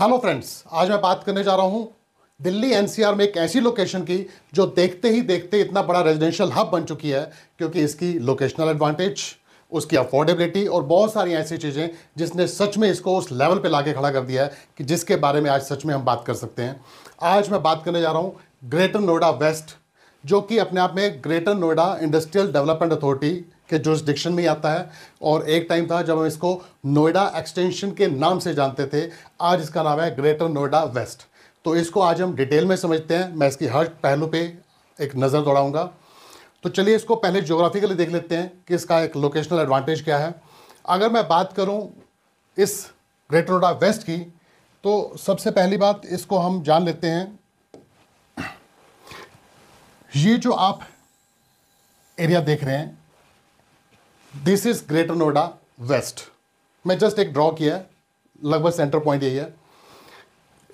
hello friends आज मैं बात करने जा रहा हूँ दिल्ली एनसीआर में एक ऐसी लोकेशन की जो देखते ही देखते इतना बड़ा रेजिडेंशियल हब बन चुकी है क्योंकि इसकी लोकेशनल एडवांटेज उसकी अफोर्डेबिलिटी और बहुत सारी ऐसी चीज़ें जिसने सच में इसको उस लेवल पे लाके खड़ा कर दिया है कि जिसके बारे में आज सच में हम बात कर सकते हैं आज मैं बात करने जा रहा हूँ ग्रेटर नोएडा वेस्ट जो कि अपने आप में Greater Noida industrial development authority के डिक्शन में आता है और एक टाइम था जब हम इसको नोएडा एक्सटेंशन के नाम से जानते थे आज इसका नाम है ग्रेटर नोएडा वेस्ट तो इसको आज हम डिटेल में समझते हैं मैं इसकी हर पहलू पे एक नज़र दौड़ाऊंगा तो चलिए इसको पहले जोग्राफिकली देख लेते हैं कि इसका एक लोकेशनल एडवांटेज क्या है अगर मैं बात करूँ इस ग्रेटर नोएडा वेस्ट की तो सबसे पहली बात इसको हम जान लेते हैं ये जो आप एरिया देख रहे हैं this is Greater Noida West मैं जस्ट एक ड्रॉ किया है लगभग सेंटर पॉइंट यही है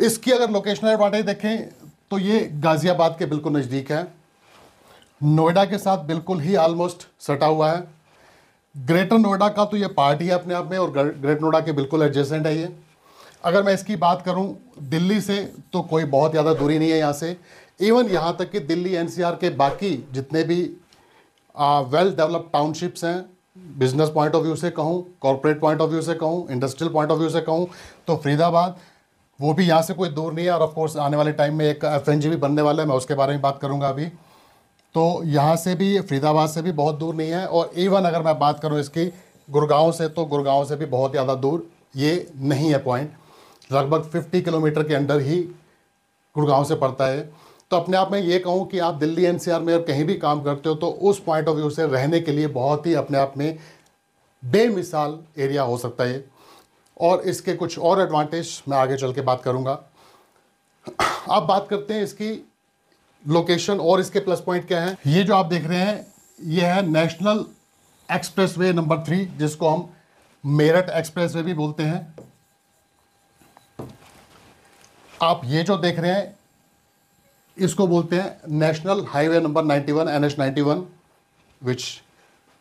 इसकी अगर लोकेशनल बाटें देखें तो ये गाज़ियाबाद के बिल्कुल नज़दीक है नोएडा के साथ बिल्कुल ही ऑलमोस्ट सटा हुआ है ग्रेटर नोएडा का तो ये पार्ट ही है अपने आप में और ग्रेटर नोएडा के बिल्कुल एडजेसेंट है ये अगर मैं इसकी बात करूं दिल्ली से तो कोई बहुत ज़्यादा दूरी नहीं है यहाँ से इवन यहाँ तक कि दिल्ली एनसीआर के बाकी जितने भी वेल डेवलप्ड टाउनशिप्स हैं बिजनेस पॉइंट ऑफ व्यू से कहूँ कॉरपोरेट पॉइंट ऑफ व्यू से कहूँ इंडस्ट्रियल पॉइंट ऑफ व्यू से कहूँ तो फरीदाबाद वो भी यहाँ से कोई दूर नहीं है और ऑफकोर्स आने वाले टाइम में एक एफ भी बनने वाला है मैं उसके बारे में बात करूँगा अभी तो यहाँ से भी फरीदाबाद से भी बहुत दूर नहीं है और इवन अगर मैं बात करूँ इसकी गुड़गांव से तो गुड़गांव से भी बहुत ज़्यादा दूर ये नहीं है पॉइंट लगभग 50 किलोमीटर के अंडर ही गुड़गांव से पड़ता है तो अपने आप में ये कहूँ कि आप दिल्ली एनसीआर में कहीं भी काम करते हो तो उस पॉइंट ऑफ व्यू से रहने के लिए बहुत ही अपने आप में बेमिसाल एरिया हो सकता है और इसके कुछ और एडवांटेज मैं आगे चल के बात करूँगा आप बात करते हैं इसकी लोकेशन और इसके प्लस पॉइंट क्या है ये जो आप देख रहे हैं ये है नेशनल एक्सप्रेसवे नंबर थ्री जिसको हम मेरठ एक्सप्रेसवे भी बोलते हैं आप ये जो देख रहे हैं इसको बोलते हैं national highway number 91 N H which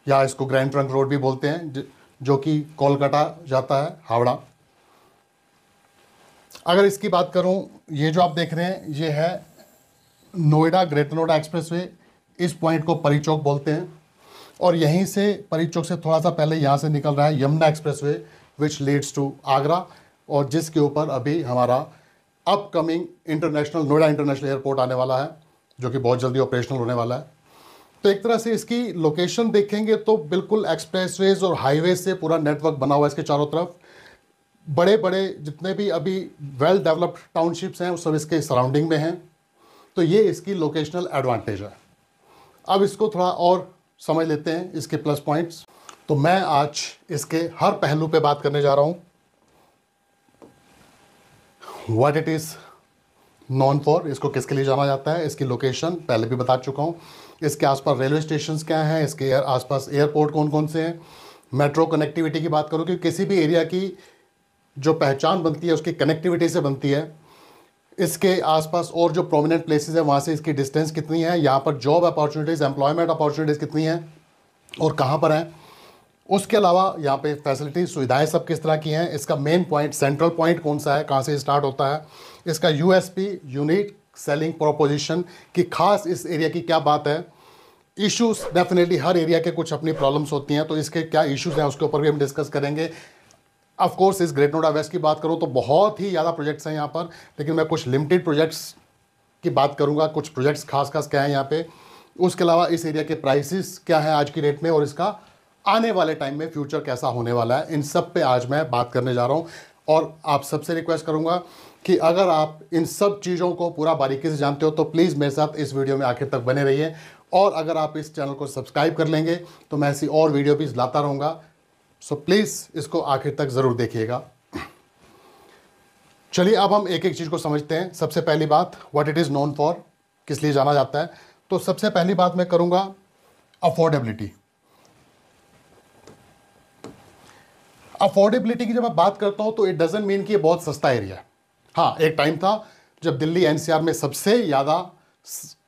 या इसको ग्रैंड ट्रंक रोड भी बोलते हैं जो कि कोलकाता जाता है हावड़ा अगर इसकी बात करूं ये जो आप देख रहे हैं ये है नोएडा ग्रेटर नोएडा एक्सप्रेसवे इस पॉइंट को परी चौक बोलते हैं और यहीं से परी चौक से थोड़ा सा पहले यहाँ से निकल रहा है Yamuna expressway which leads to Agra और जिसके ऊपर अभी हमारा upcoming international Noida international airport आने वाला है जो कि बहुत जल्दी ऑपरेशनल होने वाला है तो एक तरह से इसकी लोकेशन देखेंगे तो बिल्कुल एक्सप्रेसवेज और हाईवे से पूरा नेटवर्क बना हुआ है इसके चारों तरफ बड़े बड़े जितने भी अभी वेल डेवलप्ड टाउनशिप्स हैं वो सब इसके सराउंडिंग में हैं तो ये इसकी लोकेशनल एडवांटेज है अब इसको थोड़ा और समझ लेते हैं इसके प्लस पॉइंट्स तो मैं आज इसके हर पहलू पे बात करने जा रहा हूँ what it is known for इसको किसके लिए जाना जाता है इसकी लोकेशन पहले भी बता चुका हूँ इसके आसपास रेलवे स्टेशन क्या हैं इसके आसपास एयरपोर्ट कौन कौन से हैं मेट्रो कनेक्टिविटी की बात करूँ कि किसी भी एरिया की जो पहचान बनती है उसकी कनेक्टिविटी से बनती है इसके आसपास और जो प्रोमिनेंट प्लेसेस हैं वहाँ से इसकी डिस्टेंस कितनी है यहाँ पर जॉब अपॉर्चुनिटीज़ एम्प्लॉयमेंट अपॉर्चुनिटीज़ कितनी हैं और कहाँ पर हैं उसके अलावा यहाँ पे फैसिलिटी सुविधाएं सब किस तरह की हैं इसका मेन पॉइंट सेंट्रल पॉइंट कौन सा है कहाँ से स्टार्ट होता है इसका पी यूनिट सेलिंग प्रोपोजिशन की खास इस एरिया की क्या बात है इश्यूज डेफिनेटली हर एरिया के कुछ अपनी प्रॉब्लम्स होती हैं तो इसके क्या इश्यूज हैं उसके ऊपर भी हम डिस्कस करेंगे ऑफ कोर्स इस ग्रेट नोडा वेस्ट की बात करूँ तो बहुत ही ज़्यादा प्रोजेक्ट्स हैं यहाँ पर लेकिन मैं कुछ लिमिटेड प्रोजेक्ट्स की बात करूँगा कुछ प्रोजेक्ट्स खास खास क्या हैं यहाँ पे उसके अलावा इस एरिया के प्राइसेस क्या हैं आज की डेट में और इसका आने वाले टाइम में फ्यूचर कैसा होने वाला है इन सब पे आज मैं बात करने जा रहा हूँ और आप सबसे रिक्वेस्ट करूँगा कि अगर आप इन सब चीज़ों को पूरा बारीकी से जानते हो तो प्लीज़ मेरे साथ इस वीडियो में आखिर तक बने रहिए और अगर आप इस चैनल को सब्सक्राइब कर लेंगे तो मैं ऐसी और वीडियो भी लाता रहूँगा सो प्लीज़ इसको आखिर तक ज़रूर देखिएगा चलिए अब हम एक एक चीज़ को समझते हैं सबसे पहली बात what it is known for किस लिए जाना जाता है तो सबसे पहली बात मैं करूँगा अफोर्डेबिलिटी अफोर्डेबिलिटी की जब मैं बात करता हूँ तो इट डजेंट मीन कि ये बहुत सस्ता एरिया है हाँ एक टाइम था जब दिल्ली एनसीआर में सबसे ज़्यादा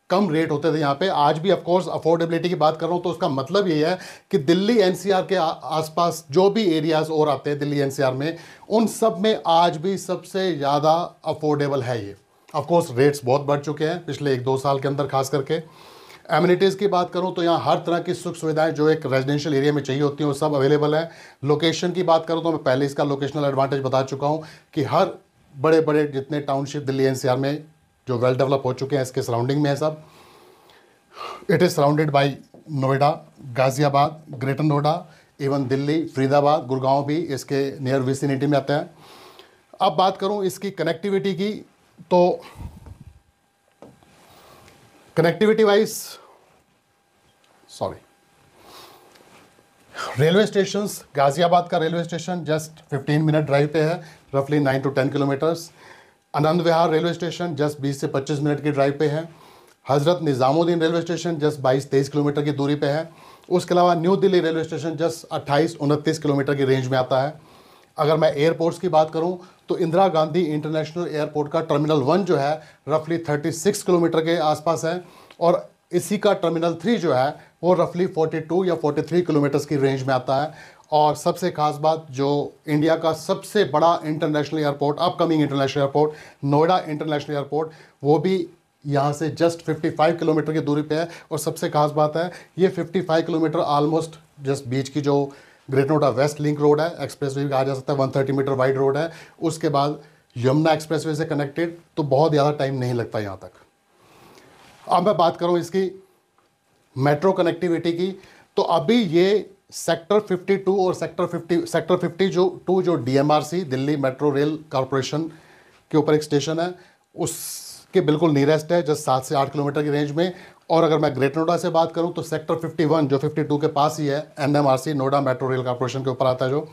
कम रेट होते थे यहाँ पे आज भी ऑफकोर्स अफोर्डेबिलिटी की बात कर रहा हूँ तो उसका मतलब ये है कि दिल्ली एनसीआर के आसपास जो भी एरियाज़ और आते हैं दिल्ली एनसीआर में उन सब में आज भी सबसे ज़्यादा अफोर्डेबल है ये ऑफकोर्स रेट्स बहुत बढ़ चुके हैं पिछले एक दो साल के अंदर खास करके एम्यूनिटीज़ की बात करूँ तो यहाँ हर तरह की सुख सुविधाएं जो एक रेजिडेंशियल एरिया में चाहिए होती हैं वो सब अवेलेबल है लोकेशन की बात करूँ तो मैं पहले इसका लोकेशनल एडवांटेज बता चुका हूँ कि हर बड़े बड़े जितने टाउनशिप दिल्ली एनसीआर में जो वेल डेवलप हो चुके हैं इसके सराउंडिंग में है सब it is surrounded by Noida Ghaziabad Greater Noida even Delhi Faridabad Gurgaon भी इसके नियर विसिनिटी में आते हैं अब बात करूं इसकी कनेक्टिविटी की तो connectivity wise sorry railway station Ghaziabad का railway station just 15 minute drive पे है रफली 9 to 10 kilometres Anand Vihar railway station just 20 से 25 मिनट की ड्राइव पे है हज़रत निज़ामुद्दीन रेलवे स्टेशन जस्ट बाईस तेईस किलोमीटर की दूरी पे है उसके अलावा new Delhi railway station just अट्ठाईस उनतीस किलोमीटर की रेंज में आता है अगर मैं एयरपोर्ट्स की बात करूं तो इंदिरा गांधी इंटरनेशनल एयरपोर्ट का टर्मिनल वन जो है रफली 36 किलोमीटर के आसपास है और इसी का टर्मिनल थ्री जो है वो रफली 42 या 43 किलोमीटर्स की रेंज में आता है और सबसे खास बात जो इंडिया का सबसे बड़ा international airport upcoming international airport Noida international airport वो भी यहाँ से जस्ट 55 किलोमीटर की दूरी पे है और सबसे खास बात है ये 55 किलोमीटर आलमोस्ट जस्ट बीच की जो Greater Noida West link road है एक्सप्रेस वे भी कहा जा सकता है one thirty metre wide road है उसके बाद यमुना एक्सप्रेस वे से कनेक्टेड तो बहुत ज़्यादा टाइम नहीं लगता यहाँ तक अब मैं बात करूँ इसकी मेट्रो कनेक्टिविटी की तो अभी ये सेक्टर 52 और सेक्टर 50 सेक्टर 50 जो टू जो DMRC Delhi metro rail corporation के ऊपर एक स्टेशन है उसके बिल्कुल नियरेस्ट है जस्ट सात से आठ किलोमीटर की रेंज में और अगर मैं ग्रेटर नोएडा से बात करूं तो सेक्टर 51 जो 52 के पास ही है NMRC Noida metro rail corporation के ऊपर आता है जो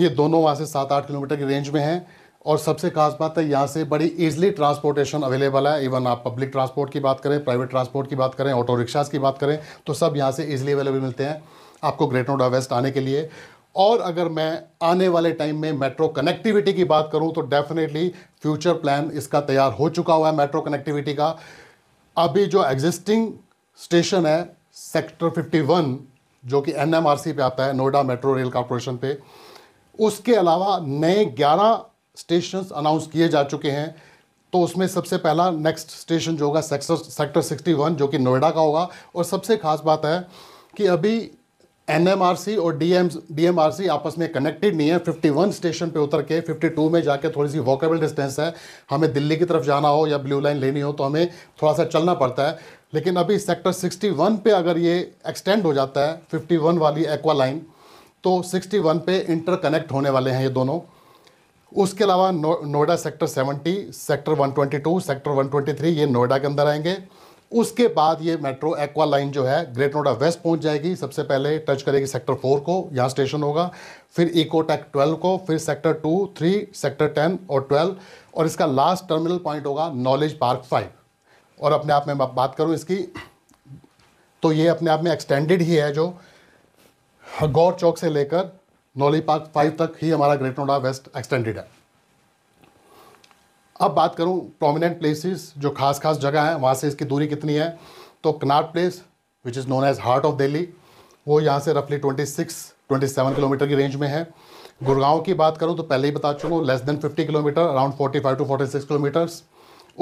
ये दोनों वहाँ से सात आठ किलोमीटर की रेंज में है और सबसे खास बात है यहाँ से बड़ी ईजिली ट्रांसपोर्टेशन अवेलेबल है इवन आप पब्लिक ट्रांसपोर्ट की बात करें प्राइवेट ट्रांसपोर्ट की बात करें ऑटो रिक्शाज़ की बात करें तो सब यहाँ से ईजिली अवेलेबल मिलते हैं आपको ग्रेटर नोएडा वेस्ट आने के लिए और अगर मैं आने वाले टाइम में मेट्रो कनेक्टिविटी की बात करूं तो डेफिनेटली फ्यूचर प्लान इसका तैयार हो चुका हुआ है मेट्रो कनेक्टिविटी का अभी जो एग्जिस्टिंग स्टेशन है सेक्टर 51 जो कि एनएमआरसी पे आता है नोएडा मेट्रो रेल कॉरपोरेशन पे उसके अलावा नए 11 स्टेशन अनाउंस किए जा चुके हैं तो उसमें सबसे पहला नेक्स्ट स्टेशन जो होगा सेक्टर सेक्टर 61 जो कि नोएडा का होगा और सबसे खास बात है कि अभी एनएमआरसी और डीएम डीएमआरसी आपस में कनेक्टेड नहीं है 51 स्टेशन पे उतर के 52 में जाके थोड़ी सी वॉकेबल डिस्टेंस है हमें दिल्ली की तरफ जाना हो या ब्लू लाइन लेनी हो तो हमें थोड़ा सा चलना पड़ता है लेकिन अभी सेक्टर 61 पे अगर ये एक्सटेंड हो जाता है 51 वाली एक्वा लाइन तो 61 पे इंटरकनेक्ट होने वाले हैं ये दोनों उसके अलावा नोएडा सेक्टर 70 सेक्टर 122 सेक्टर 123 ये नोएडा के अंदर आएंगे उसके बाद ये मेट्रो एक्वा लाइन जो है ग्रेट नोएडा वेस्ट पहुंच जाएगी सबसे पहले टच करेगी सेक्टर फोर को यहाँ स्टेशन होगा फिर इकोटेक ट्वेल्व को फिर sector two three sector ten और ट्वेल्व और इसका लास्ट टर्मिनल पॉइंट होगा नॉलेज पार्क फाइव और अपने आप में बात करूँ इसकी तो ये अपने आप में एक्सटेंडेड ही है जो गौर चौक से लेकर नॉलेज पार्क फाइव तक ही हमारा ग्रेट नोएडा वेस्ट एक्सटेंडेड है अब बात करूँ प्रोमिनेंट प्लेसेस जो खास खास जगह हैं वहाँ से इसकी दूरी कितनी है तो Connaught Place which is known as heart of Delhi वो यहाँ से रफली 26 27 किलोमीटर की रेंज में है गुड़गांव की बात करूँ तो पहले ही बता चुका हूँ less than 50 kilometre around 45 to 46 kilometres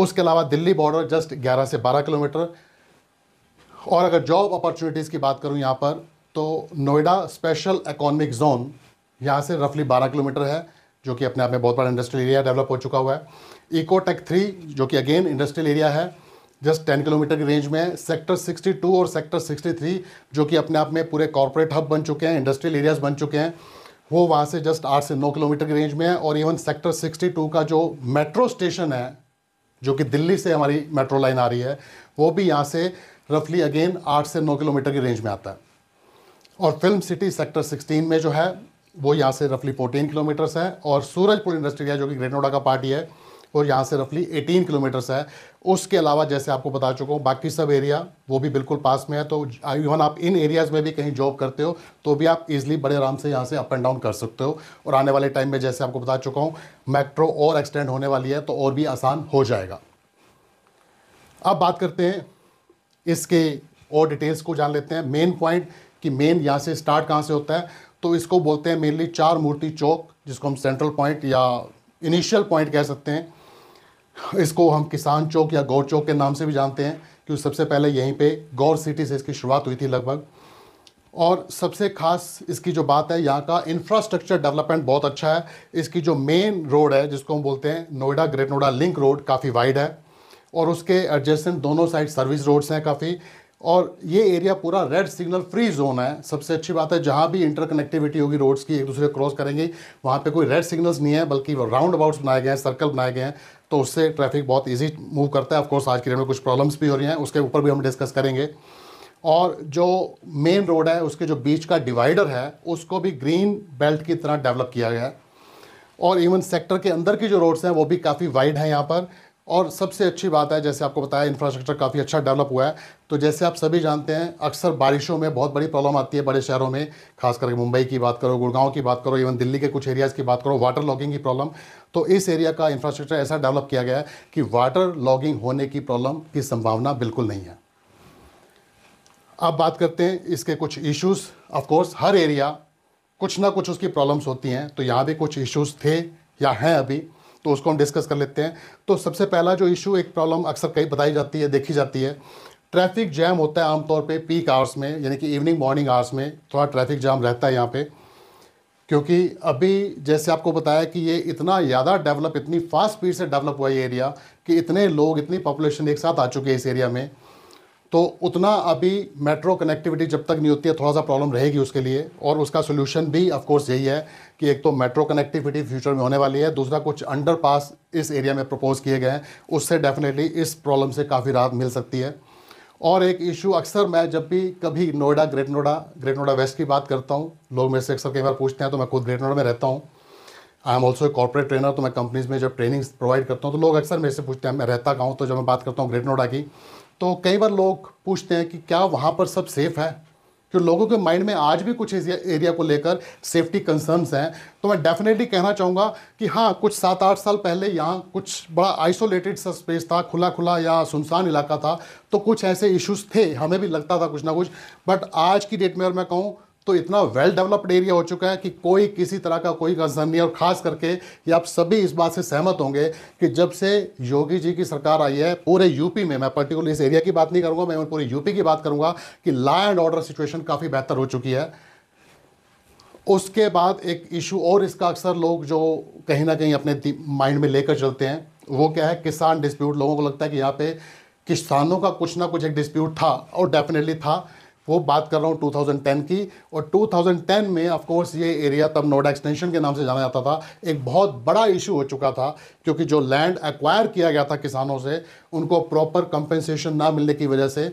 उसके अलावा दिल्ली बॉर्डर जस्ट 11 से 12 किलोमीटर और अगर जॉब अपॉर्चुनिटीज़ की बात करूँ यहाँ पर तो नोएडा स्पेशल इकोनॉमिक जोन यहाँ से रफली 12 किलोमीटर है जो कि अपने आप में बहुत बड़ा इंडस्ट्रियल एरिया डेवलप हो चुका हुआ है इको टेक थ्री जो कि अगेन इंडस्ट्रियल एरिया है जस्ट टेन किलोमीटर की रेंज में सेक्टर सिक्सटी टू और सेक्टर सिक्सटी थ्री जो कि अपने आप में पूरे कॉरपोरेट हब बन चुके हैं इंडस्ट्रियल एरियाज़ बन चुके हैं वो वहाँ से जस्ट आठ से नौ किलोमीटर की रेंज में है और इवन सेक्टर सिक्सटी टू का जो मेट्रो स्टेशन है जो कि दिल्ली से हमारी मेट्रो लाइन आ रही है वो भी यहाँ से रफली अगेन आठ से नौ किलोमीटर की रेंज में आता है और फिल्म सिटी सेक्टर सिक्सटीन में जो है वो यहाँ से रफली फोर्टीन किलोमीटर्स है और सूरजपुर इंडस्ट्री है जो कि ग्रेट नोएडा का पार्टी है और यहाँ से रफली 18 किलोमीटर्स है उसके अलावा जैसे आपको बता चुका हूँ बाकी सब एरिया वो भी बिल्कुल पास में है तो इवन आप इन एरियाज़ में भी कहीं जॉब करते हो तो भी आप इजिली बड़े आराम से यहाँ से अप एंड डाउन कर सकते हो और आने वाले टाइम में जैसे आपको बता चुका हूँ मेट्रो और एक्सटेंड होने वाली है तो और भी आसान हो जाएगा अब बात करते हैं इसके और डिटेल्स को जान लेते हैं मेन पॉइंट कि मेन यहाँ से स्टार्ट कहाँ से होता है तो इसको बोलते हैं मेनली चार मूर्ति चौक जिसको हम सेंट्रल पॉइंट या इनिशियल पॉइंट कह सकते हैं इसको हम किसान चौक या गौर चौक के नाम से भी जानते हैं क्योंकि सबसे पहले यहीं पे गौर सिटी से इसकी शुरुआत हुई थी लगभग और सबसे खास इसकी जो बात है यहाँ का इंफ्रास्ट्रक्चर डेवलपमेंट बहुत अच्छा है इसकी जो मेन रोड है जिसको हम बोलते हैं Noida great Noida link road काफ़ी वाइड है और उसके एडजस्टेंट दोनों साइड सर्विस रोड्स हैं काफ़ी और ये एरिया पूरा रेड सिग्नल फ्री जोन है सबसे अच्छी बात है जहाँ भी इंटरकनेक्टिविटी होगी रोड्स की एक दूसरे क्रॉस करेंगे वहाँ पे कोई रेड सिग्नल्स नहीं है बल्कि राउंड अबाउट्स बनाए गए हैं सर्कल बनाए गए हैं तो उससे ट्रैफिक बहुत इजी मूव करता है ऑफकोर्स आज के डेट में कुछ प्रॉब्लम्स भी हो रही हैं उसके ऊपर भी हम डिस्कस करेंगे और जो मेन रोड है उसके जो बीच का डिवाइडर है उसको भी ग्रीन बेल्ट की तरह डेवलप किया गया है और इवन सेक्टर के अंदर की जो रोड्स हैं वो भी काफ़ी वाइड हैं यहाँ पर और सबसे अच्छी बात है जैसे आपको बताया इंफ्रास्ट्रक्चर काफ़ी अच्छा डेवलप हुआ है तो जैसे आप सभी जानते हैं अक्सर बारिशों में बहुत बड़ी प्रॉब्लम आती है बड़े शहरों में खास करके मुंबई की बात करो गुड़गांव की बात करो इवन दिल्ली के कुछ एरियाज़ की बात करो वाटर लॉगिंग की प्रॉब्लम तो इस एरिया का इंफ्रास्ट्रक्चर ऐसा डेवलप किया गया है कि वाटर लॉगिंग होने की प्रॉब्लम की संभावना बिल्कुल नहीं है अब बात करते हैं इसके कुछ इश्यूज़ ऑफकोर्स हर एरिया कुछ ना कुछ उसकी प्रॉब्लम्स होती हैं तो यहाँ भी कुछ इश्यूज़ थे या हैं अभी तो उसको हम डिस्कस कर लेते हैं तो सबसे पहला जो इशू एक प्रॉब्लम अक्सर कई बताई जाती है देखी जाती है ट्रैफिक जैम होता है आमतौर पे पीक आवर्स में यानी कि इवनिंग मॉर्निंग आवर्स में थोड़ा ट्रैफिक जाम रहता है यहाँ पे क्योंकि अभी जैसे आपको बताया कि ये इतना ज़्यादा डेवलप इतनी फास्ट स्पीड से डेवलप हुआ ये एरिया कि इतने लोग इतनी पॉपुलेशन एक साथ आ चुके हैं इस एरिया में तो उतना अभी मेट्रो कनेक्टिविटी जब तक नहीं होती है थोड़ा सा प्रॉब्लम रहेगी उसके लिए और उसका सोल्यूशन भी ऑफकोर्स यही है कि एक तो मेट्रो कनेक्टिविटी फ्यूचर में होने वाली है दूसरा कुछ अंडर पास इस एरिया में प्रपोज किए गए हैं उससे डेफिनेटली इस प्रॉब्लम से काफ़ी राहत मिल सकती है और एक इशू अक्सर मैं जब भी कभी Noida great Noida great Noida west की बात करता हूँ लोग मेरे से अक्सर कई बार पूछते हैं तो मैं खुद ग्रेट नोएडा में रहता हूँ I am also a corporate trainer तो मैं कंपनीज में जब ट्रेनिंग्स प्रोवाइड करता हूँ तो लोग अक्सर मेरे से पूछते हैं मैं रहता गाँव तो जब मैं बात करता हूँ ग्रेट नोएडा की तो कई बार लोग पूछते हैं कि क्या वहाँ पर सब सेफ़ है क्यों लोगों के माइंड में आज भी कुछ एरिया को लेकर सेफ्टी कंसर्न्स हैं तो मैं डेफिनेटली कहना चाहूँगा कि हाँ कुछ सात आठ साल पहले यहाँ कुछ बड़ा आइसोलेटेड सा स्पेस था खुला खुला या सुनसान इलाका था तो कुछ ऐसे इश्यूज थे हमें भी लगता था कुछ ना कुछ बट आज की डेट में अगर मैं कहूँ तो इतना वेल डेवलप्ड एरिया हो चुका है कि कोई किसी तरह का कोई कंसर्न नहीं और ख़ास करके कि आप सभी इस बात से सहमत होंगे कि जब से योगी जी की सरकार आई है पूरे यूपी में मैं पर्टिकुलर इस एरिया की बात नहीं करूंगा मैं पूरे यूपी की बात करूंगा कि लॉ एंड ऑर्डर सिचुएशन काफ़ी बेहतर हो चुकी है उसके बाद एक इशू और इसका अक्सर लोग जो कहीं ना कहीं अपने माइंड में लेकर चलते हैं वो क्या है किसान डिस्प्यूट लोगों को लगता है कि यहाँ पे किसानों का कुछ ना कुछ एक डिस्प्यूट था और डेफिनेटली था वो बात कर रहा हूँ 2010 की और 2010 में ऑफ कोर्स ये एरिया तब नोएडा एक्सटेंशन के नाम से जाना जाता था एक बहुत बड़ा इशू हो चुका था क्योंकि जो लैंड एक्वायर किया गया था किसानों से उनको प्रॉपर कंपेंसेशन ना मिलने की वजह से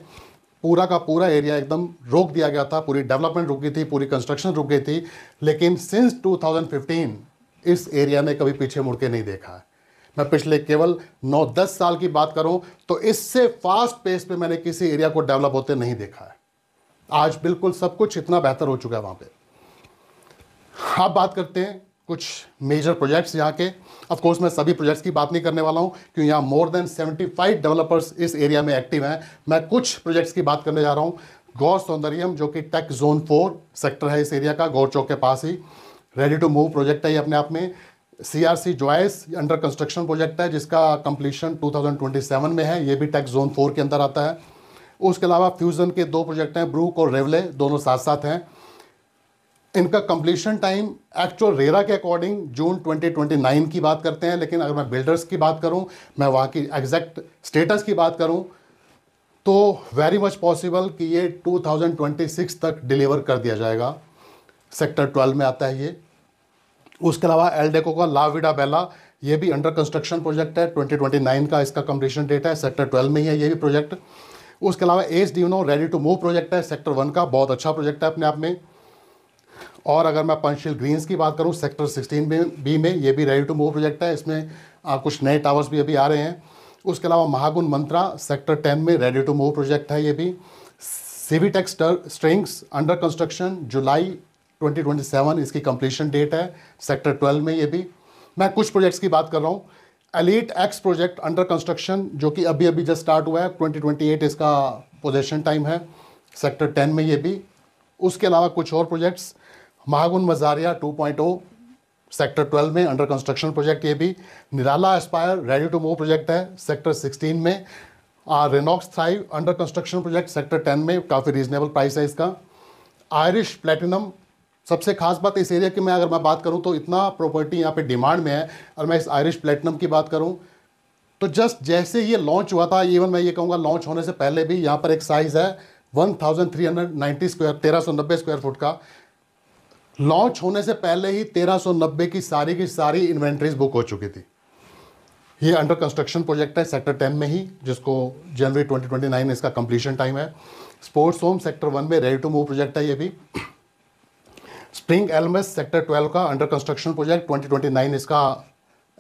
पूरा का पूरा एरिया एकदम रोक दिया गया था पूरी डेवलपमेंट रुकी थी पूरी कंस्ट्रक्शन रुक गई थी लेकिन सिंस 2015 इस एरिया ने कभी पीछे मुड़ के नहीं देखा है मैं पिछले केवल 9-10 साल की बात करूं तो इससे फास्ट पेस पे मैंने किसी एरिया को डेवलप होते नहीं देखा है आज बिल्कुल सब कुछ इतना बेहतर हो चुका है वहाँ पे आप बात करते हैं कुछ मेजर प्रोजेक्ट्स यहाँ के ऑफ कोर्स मैं सभी प्रोजेक्ट्स की बात नहीं करने वाला हूँ क्योंकि यहाँ मोर देन 75 डेवलपर्स इस एरिया में एक्टिव हैं मैं कुछ प्रोजेक्ट्स की बात करने जा रहा हूँ गौर सौंदर्यम जो कि टेक जोन फोर सेक्टर है इस एरिया का गौर चौक के पास ही रेडी टू मूव प्रोजेक्ट है ये अपने आप में C R C Joyous under construction project है जिसका कंप्लीशन 2027 में है ये भी टैक्स जोन फोर के अंदर आता है उसके अलावा फ्यूज़न के दो प्रोजेक्ट हैं ब्रूक और रेवले दोनों साथ साथ हैं इनका कंप्लीशन टाइम एक्चुअल रेरा के अकॉर्डिंग जून 2029 की बात करते हैं लेकिन अगर मैं बिल्डर्स की बात करूं मैं वहाँ की एग्जैक्ट स्टेटस की बात करूं तो वेरी मच पॉसिबल कि ये 2026 तक डिलीवर कर दिया जाएगा सेक्टर 12 में आता है ये उसके अलावा एलडेको का लाविडा बेला ये भी अंडर कंस्ट्रक्शन प्रोजेक्ट है 2029 का इसका कंप्लीशन डेट है सेक्टर 12 में ही है ये भी प्रोजेक्ट उसके अलावा एस डी नो रेडी टू मूव प्रोजेक्ट है सेक्टर वन का बहुत अच्छा प्रोजेक्ट है अपने आप में और अगर मैं पंचशील ग्रीन्स की बात करूं सेक्टर सिक्सटीन में बी में ये भी रेडी टू मूव प्रोजेक्ट है इसमें आ, कुछ नए टावर्स भी अभी आ रहे हैं उसके अलावा महागुन मंत्रा सेक्टर टेन में रेडी टू मूव प्रोजेक्ट है ये भी Civitech Strings under construction July 2027 इसकी कंप्लीशन डेट है सेक्टर 12 में ये भी मैं कुछ प्रोजेक्ट्स की बात कर रहा हूँ Elite X project under construction जो कि अभी अभी जस्ट स्टार्ट हुआ है 2028 इसका पोजेशन टाइम है सेक्टर 10 में ये भी उसके अलावा कुछ और प्रोजेक्ट्स महागुन मजारिया 2.0 सेक्टर 12 में अंडर कंस्ट्रक्शन प्रोजेक्ट ये भी Nirala Aspire ready to move project है सेक्टर 16 में Renox Thrive under construction project sector 10 में काफ़ी रीजनेबल प्राइस है इसका आयरिश प्लेटिनम सबसे खास बात इस एरिया की मैं अगर मैं बात करूं तो इतना प्रॉपर्टी यहाँ पे डिमांड में है और मैं इस आयरिश प्लेटिनम की बात करूं तो जस्ट जैसे ये लॉन्च हुआ था इवन मैं ये कहूँगा लॉन्च होने से पहले भी यहाँ पर एक साइज़ है 1390 स्क्वायर 1390 स्क्वायर फुट का लॉन्च होने से पहले ही तेरह की सारी की सारी इन्वेंट्रीज बुक हो चुकी थी ये अंडर कंस्ट्रक्शन प्रोजेक्ट है सेक्टर टेन में ही जिसको जनवरी 2029 इसका कंप्लीशन टाइम है स्पोर्ट्स होम सेक्टर वन में रेडी टू मूव प्रोजेक्ट है ये भी स्प्रिंग एलमेस सेक्टर 12 का अंडर कंस्ट्रक्शन प्रोजेक्ट 2029 इसका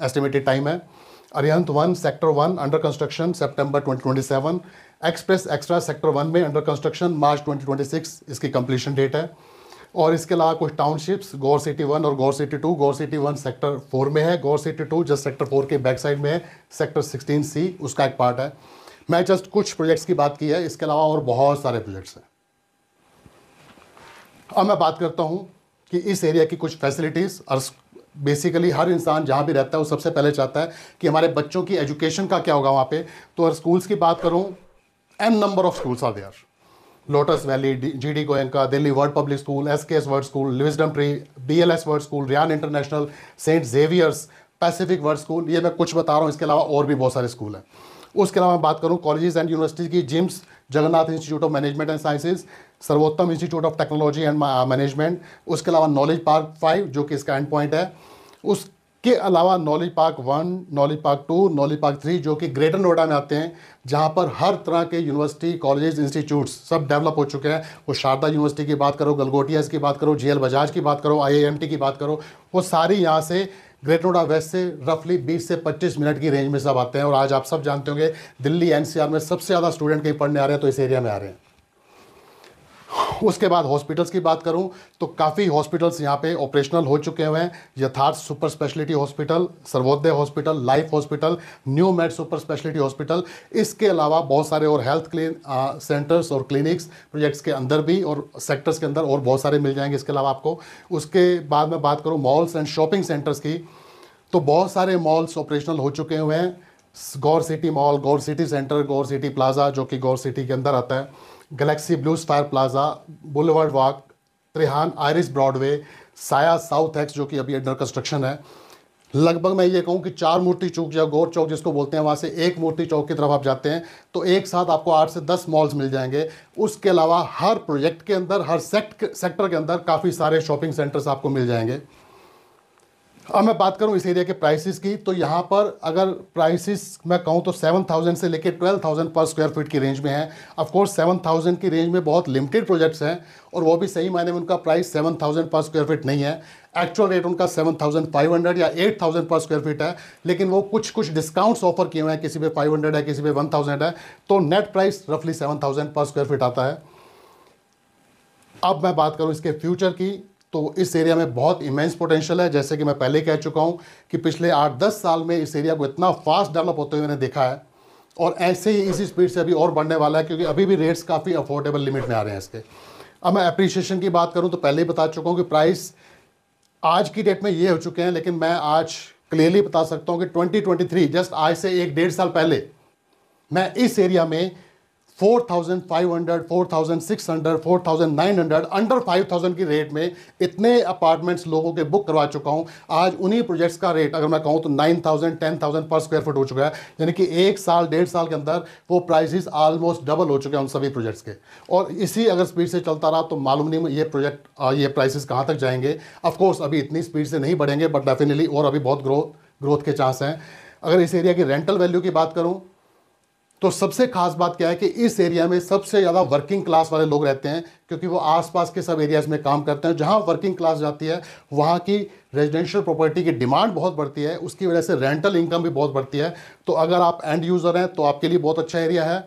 एस्टिमेटेड टाइम है Arihant one sector one under construction September twenty express extra sector one में अंडर कंस्ट्रक्शन मार्च ट्वेंटी इसकी कंप्लीशन डेट है और इसके अलावा कुछ टाउनशिप्स गौर सिटी वन और Gaur city two Gaur city one sector four में है Gaur city two just sector four के बैक साइड में है सेक्टर सिक्सटीन सी उसका एक पार्ट है मैं जस्ट कुछ प्रोजेक्ट्स की बात की है इसके अलावा और बहुत सारे प्रोजेक्ट्स हैं अब मैं बात करता हूँ कि इस एरिया की कुछ फैसिलिटीज़ और बेसिकली हर इंसान जहाँ भी रहता है वो सबसे पहले चाहता है कि हमारे बच्चों की एजुकेशन का क्या होगा वहाँ पे तो अगर स्कूल्स की बात करूँ an number of schools are there Lotus Valley G D Goenka Delhi world public school S K S world school लिविजडम tree B L S world school Ryan International Saint Xavier's Pacific world school ये मैं कुछ बता रहा हूँ इसके अलावा और भी बहुत सारे स्कूल हैं उसके अलावा मैं बात करूँ कॉलेजेस एंड यूनिवर्सिटीज़ की JIMS Jagannath institute of management and sciences Sarvottam institute of technology and management उसके अलावा नॉलेज पार्क फाइव जो कि इसका एंड पॉइंट है उसके अलावा knowledge park one knowledge park two knowledge park three जो कि ग्रेटर नोएडा में आते हैं जहाँ पर हर तरह के यूनिवर्सिटी कॉलेजेस इंस्टीट्यूट्स सब डेवलप हो चुके हैं वो शारदा यूनिवर्सिटी की बात करो गलगोटियाज की बात करो जी बजाज की बात करो आई की बात करो वो सारी यहाँ से ग्रेटर नोएडा वेस्ट से रफली 20 से 25 मिनट की रेंज में सब आते हैं और आज आप सब जानते होंगे दिल्ली एनसीआर में सबसे ज़्यादा स्टूडेंट कहीं पढ़ने आ रहे हैं तो इस एरिया में आ रहे हैं उसके बाद हॉस्पिटल्स की बात करूं तो काफ़ी हॉस्पिटल्स यहां पे ऑपरेशनल हो चुके हुए हैं Yatharth super speciality hospital Sarvodaya hospital life hospital new med super speciality hospital इसके अलावा बहुत सारे और हेल्थ क्लिन सेंटर्स और क्लिनिक्स प्रोजेक्ट्स के अंदर भी और सेक्टर्स के अंदर और बहुत सारे मिल जाएंगे इसके अलावा आपको उसके बाद में बात करूँ मॉल्स एंड शॉपिंग सेंटर्स की तो बहुत सारे मॉल्स ऑपरेशनल हो चुके हुए हैं Gaur city mall Gaur city centre Gaur city plaza जो कि गौर सिटी के अंदर आता है Galaxy Blue Star Plaza Boulevard Walk Trihan Iris Broadway Saya South X जो कि अभी अंडर कंस्ट्रक्शन है लगभग मैं ये कहूँ कि चार मूर्ति चौक या गौर चौक जिसको बोलते हैं वहाँ से एक मूर्ति चौक की तरफ आप जाते हैं तो एक साथ आपको आठ से दस मॉल्स मिल जाएंगे उसके अलावा हर प्रोजेक्ट के अंदर हर सेक्ट सेक्टर के अंदर काफ़ी सारे शॉपिंग सेंटर्स आपको मिल जाएंगे अब मैं बात करूं इस एरिया के प्राइसेस की तो यहाँ पर अगर प्राइसेस मैं कहूं तो 7,000 से लेकर 12,000 पर स्क्वायर फीट की रेंज में है कोर्स 7,000 की रेंज में बहुत लिमिटेड प्रोजेक्ट्स हैं और वो भी सही मायने में उनका प्राइस 7,000 पर स्क्वायर फीट नहीं है एक्चुअल रेट उनका 7,500 या 8,000 पर स्क्वायर फीट है लेकिन वो कुछ कुछ डिस्काउंट्स ऑफर किए हुए हैं किसी पे 500 है किसी पे 1,000 है तो नेट प्राइस रफली 7,000 पर स्क्वायर फीट आता है अब मैं बात करूँ इसके फ्यूचर की तो इस एरिया में बहुत इमेंस पोटेंशियल है जैसे कि मैं पहले कह चुका हूँ कि पिछले आठ दस साल में इस एरिया को इतना फास्ट डेवलप होते हुए मैंने देखा है और ऐसे ही इसी स्पीड से अभी और बढ़ने वाला है क्योंकि अभी भी रेट्स काफ़ी अफोर्डेबल लिमिट में आ रहे हैं इसके अब मैं अप्रिशिएशन की बात करूँ तो पहले ही बता चुका हूँ कि प्राइस आज की डेट में ये हो चुके हैं लेकिन मैं आज क्लियरली बता सकता हूँ कि 2023 जस्ट आज से एक डेढ़ साल पहले मैं इस एरिया में 4,500, 4,600, 4,900 अंडर 5,000 की रेट में इतने अपार्टमेंट्स लोगों के बुक करवा चुका हूँ आज उन्हीं प्रोजेक्ट्स का रेट अगर मैं कहूँ तो 9,000, 10,000 पर स्क्वायर फुट हो चुका है यानी कि एक साल डेढ़ साल के अंदर वो प्राइसेस ऑलमोस्ट डबल हो चुके हैं उन सभी प्रोजेक्ट्स के और इसी अगर स्पीड से चलता रहा तो मालूम नहीं ये प्रोजेक्ट ये प्राइसिस कहाँ तक जाएंगे अफकोर्स अभी इतनी स्पीड से नहीं बढ़ेंगे बट डेफिनेटली और अभी बहुत ग्रोथ ग्रोथ के चांस हैं अगर इस एरिया की रेंटल वैल्यू की बात करूँ तो सबसे खास बात क्या है कि इस एरिया में सबसे ज़्यादा वर्किंग क्लास वाले लोग रहते हैं क्योंकि वो आसपास के सब एरियाज़ में काम करते हैं जहाँ वर्किंग क्लास जाती है वहाँ की रेजिडेंशियल प्रॉपर्टी की डिमांड बहुत बढ़ती है उसकी वजह से रेंटल इनकम भी बहुत बढ़ती है तो अगर आप एंड यूज़र हैं तो आपके लिए बहुत अच्छा एरिया है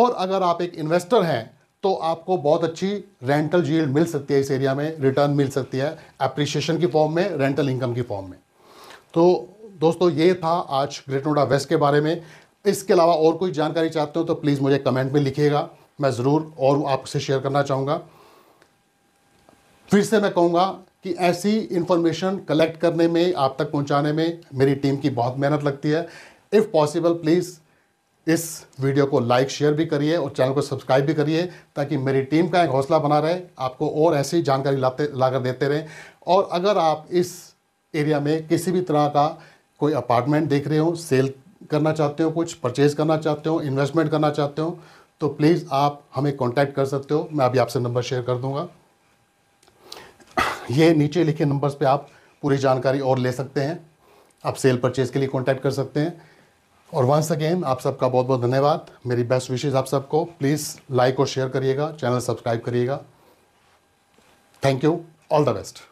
और अगर आप एक इन्वेस्टर हैं तो आपको बहुत अच्छी रेंटल जील मिल सकती है इस एरिया में रिटर्न मिल सकती है अप्रिशिएशन की फॉर्म में रेंटल इनकम की फॉर्म में तो दोस्तों ये था आज ग्रेट नोएडा वेस्ट के बारे में इसके अलावा और कोई जानकारी चाहते हो तो प्लीज़ मुझे कमेंट में लिखिएगा मैं ज़रूर और आपसे शेयर करना चाहूँगा फिर से मैं कहूँगा कि ऐसी इन्फॉर्मेशन कलेक्ट करने में आप तक पहुँचाने में मेरी टीम की बहुत मेहनत लगती है इफ़ पॉसिबल प्लीज़ इस वीडियो को लाइक शेयर भी करिए और चैनल को सब्सक्राइब भी करिए ताकि मेरी टीम का एक हौसला बना रहे आपको और ऐसी जानकारी लाते ला कर देते रहें और अगर आप इस एरिया में किसी भी तरह का कोई अपार्टमेंट देख रहे हो सेल करना चाहते हो कुछ परचेज करना चाहते हो इन्वेस्टमेंट करना चाहते हो तो प्लीज़ आप हमें कॉन्टैक्ट कर सकते हो मैं अभी आपसे नंबर शेयर कर दूंगा ये नीचे लिखे नंबर्स पे आप पूरी जानकारी और ले सकते हैं आप सेल परचेज़ के लिए कांटेक्ट कर सकते हैं और वंस अगेन आप सबका बहुत बहुत धन्यवाद मेरी बेस्ट विशेज़ आप सबको प्लीज़ लाइक और शेयर करिएगा चैनल सब्सक्राइब करिएगा thank you all the best